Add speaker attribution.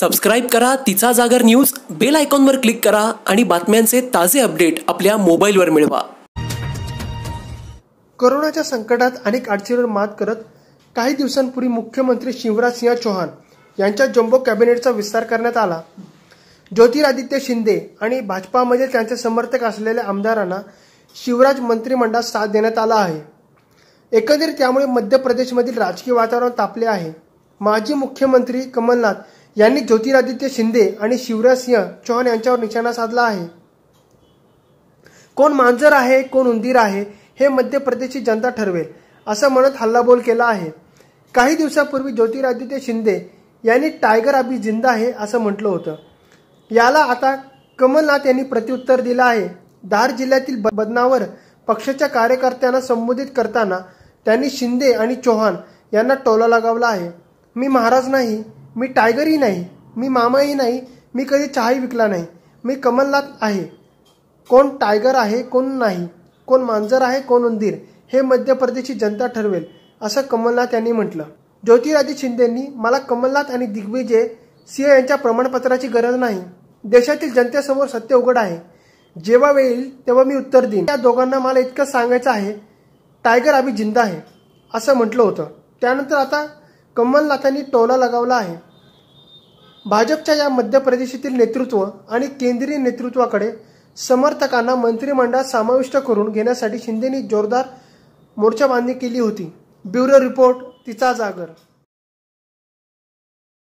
Speaker 1: subscribe करा तिचा जागर न्यूज बेल आयकॉनवर क्लिक करा आणि बातम्यांचे ताजे अपडेट आपल्या मोबाईलवर मिळवा
Speaker 2: करोनाच्या संकटात अनेक अडचणीवर मात करत काही दिवसांपूर्वी मुख्यमंत्री शिवराज सिंह चौहान यांच्या जम्बो कॅबिनेटचा विस्तार करण्यात आला ज्योतिरादित्य शिंदे आणि भाजपामध्ये त्यांचे समर्थक असलेल्या आमदारांना शिवराज मंत्रिमंडळात साथ देण्यात आला आहे एकंदरीत त्यामुळे मध्य प्रदेशमधील राजकीय वातावरण तापले आहे माजी मुख्यमंत्री कमलनाथ यांनी ज्योतिरादित्य शिंदे आणि शिवराज सिंह चौहान यांच्यावर निशाणा साधला आहे कोण मांजर आहे कोण उंदीर आहे हे मध्य प्रदेशची जनता ठरवेल असं म्हणत हल्लाबोल केला आहे काही दिवसापूर्वी ज्योतिरादित्य शिंदे यांनी टायगर अभी जिंदा आहे असं म्हटलं होतं याला आता कमलनाथ यांनी प्रत्युत्तर दिलं आहे धार जिल्ह्यातील बदनावर पक्षाच्या कार्यकर्त्यांना संबोधित करताना त्यांनी शिंदे आणि चौहान यांना टोला लगावला आहे मी महाराज नाही मी टायगरही नाही मी मामाही नाही मी कधी चहाही विकला नाही मी कमलनाथ आहे कोण टायगर आहे कोण नाही कोण मांजर आहे कोण उंदीर हे मध्य प्रदेशची जनता ठरवेल असं कमलनाथ यांनी म्हटलं ज्योतिराजी शिंदेंनी मला कमलनाथ आणि दिग्विजय सिंह यांच्या प्रमाणपत्राची गरज नाही देशातील जनतेसमोर सत्य उघड आहे जेव्हा येईल तेव्हा मी उत्तर देईन त्या दोघांना मला इतकं सांगायचं आहे टायगर आम्ही जिंदा आहे असं म्हटलं होतं त्यानंतर आता कमलनाथांनी टोला लगावला आहे भाजपच्या या मध्य प्रदेशातील नेतृत्व आणि केंद्रीय नेतृत्वाकडे समर्थकांना मंत्रिमंडळात समाविष्ट करून घेण्यासाठी शिंदेनी जोरदार मोर्चाबांधणी केली होती ब्युरो रिपोर्ट तिचा जागर